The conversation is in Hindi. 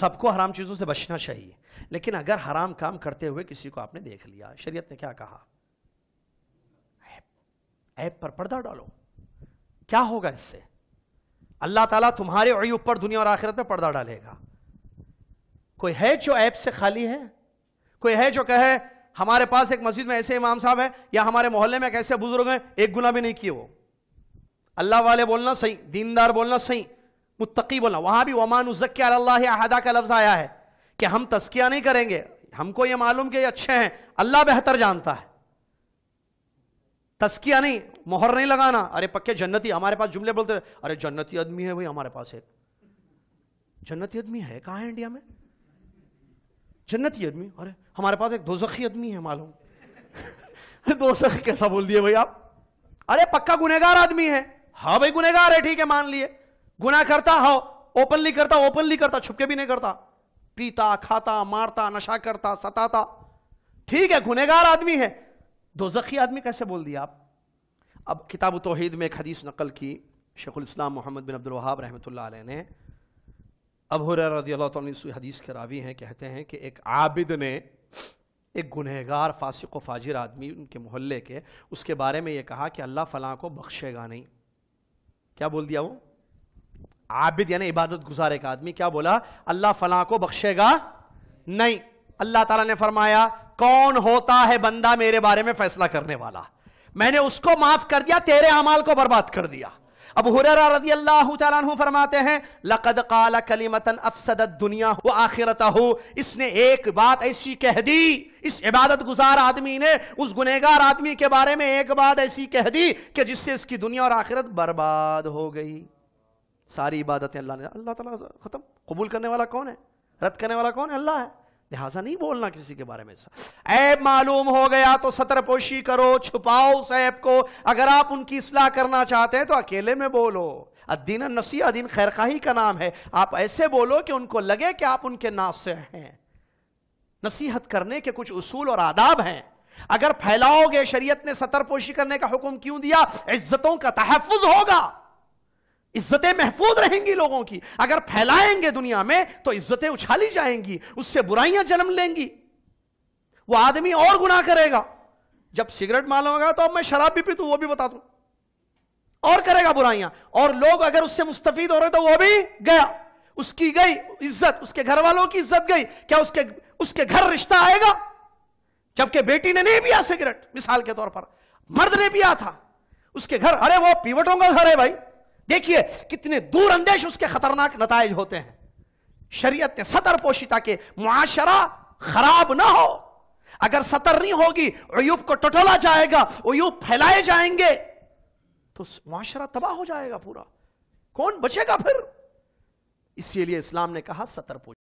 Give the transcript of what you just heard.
सबको हराम चीज़ों से बचना चाहिए लेकिन अगर हराम काम करते हुए किसी को आपने देख लिया शरीयत ने क्या कहा ऐप पर पर्दा डालो क्या होगा इससे अल्लाह ताला तुम्हारे अयूब ऊपर दुनिया और आखिरत में पर्दा डालेगा कोई है जो ऐप से खाली है कोई है जो कहे हमारे पास एक मस्जिद में ऐसे इमाम साहब है या हमारे मोहल्ले में एक ऐसे बुजुर्ग हैं एक गुना भी नहीं किए वो अल्लाह वाले बोलना सही दीनदार बोलना सही मुतकी बोला वहां भी वमान उजक्के का लफ्ज आया है कि हम तस्किया नहीं करेंगे हमको ये मालूम कि अच्छे हैं अल्लाह बेहतर जानता है तस्किया नहीं मोहर नहीं लगाना अरे पक्के जन्नती हमारे पास जुमले बोलते रहे अरे जन्नती आदमी है भाई हमारे पास एक जन्नती आदमी है कहा है इंडिया में जन्नती आदमी अरे हमारे पास एक दोजखी आदमी है मालूम अरे दोजख कैसा बोल दिए भाई आप अरे पक्का गुनेगार आदमी है हाँ भाई गुनेगार है ठीक है मान लिए गुना करता हो हाँ, ओपनली करता ओपनली करता छुपके भी नहीं करता पीता खाता मारता नशा करता सताता ठीक है गुनेगार आदमी है दोजखी आदमी कैसे बोल दिया आप अब किताब तोहहीद में एक हदीस नकल की शेखुल इस्लाम मोहम्मद बिन अब्दुल वहाब रहमत ने अब रजी अल्लाह हदीस के रावी हैं कहते हैं कि एक आबिद ने एक गुनहगार फासिक व फाजिर आदमी उनके मोहल्ले के उसके बारे में ये कहा कि अल्लाह फ़लाँ को बख्शेगा नहीं क्या बोल दिया वो आबिद यानी इबादत गुजार एक आदमी क्या बोला अल्लाह फला को बख्शेगा नहीं अल्लाह तला ने फरमाया कौन होता है बंदा मेरे बारे में फैसला करने वाला मैंने उसको माफ कर दिया तेरे अमाल को बर्बाद कर दिया अब हुररा रजी अल्लाह फरमाते हैं लकद काला कलीमतन अफसदत दुनिया वो आखिरत हो इसने एक बात ऐसी कह दी इस इबादत गुजार आदमी ने उस गुनेगार आदमी के बारे में एक बात ऐसी कह दी कि जिससे इसकी दुनिया और आखिरत बर्बाद हो गई सारी इबादतें अल्लाह ने अल्लाह तला ख़त्म कबूल करने वाला कौन है रद्द करने वाला कौन है अल्लाह है लिहाजा नहीं बोलना किसी के बारे में ऐब मालूम हो गया तो सतरपोशी करो छुपाओ उस ऐब को अगर आप उनकी इसलाह करना चाहते हैं तो अकेले में बोलो अद्दीन नसी अदीन खैरखाही का नाम है आप ऐसे बोलो कि उनको लगे कि आप उनके नाज से हैं नसीहत करने के कुछ उसूल और आदाब हैं अगर फैलाओगे शरीयत ने सतरपोशी करने का हुक्म क्यों दिया इज्जतों का तहफ़ होगा इज्जतें महफूज रहेंगी लोगों की अगर फैलाएंगे दुनिया में तो इज्जतें उछाली जाएंगी उससे बुराइयां जन्म लेंगी वो आदमी और गुनाह करेगा जब सिगरेट मालूगा तो अब मैं शराब भी पीतू वो भी बता दू और करेगा बुराइयां और लोग अगर उससे मुस्तफीद हो रहे तो वो भी गया उसकी गई इज्जत उसके घर वालों की इज्जत गई क्या उसके उसके घर रिश्ता आएगा जबकि बेटी ने नहीं पिया सिगरेट मिसाल के तौर पर मर्द ने पिया था उसके घर अरे वो पीवटों का घर है भाई देखिए कितने दूर अंदेश उसके खतरनाक नतज होते हैं शरीयत ने सतर पोशिता के मुआशरा खराब ना हो अगर सतर नहीं होगी अयुब को टटोला जाएगा अयुब फैलाए जाएंगे तो मुआशरा तबाह हो जाएगा पूरा कौन बचेगा फिर इसीलिए इस्लाम ने कहा सतर पोशी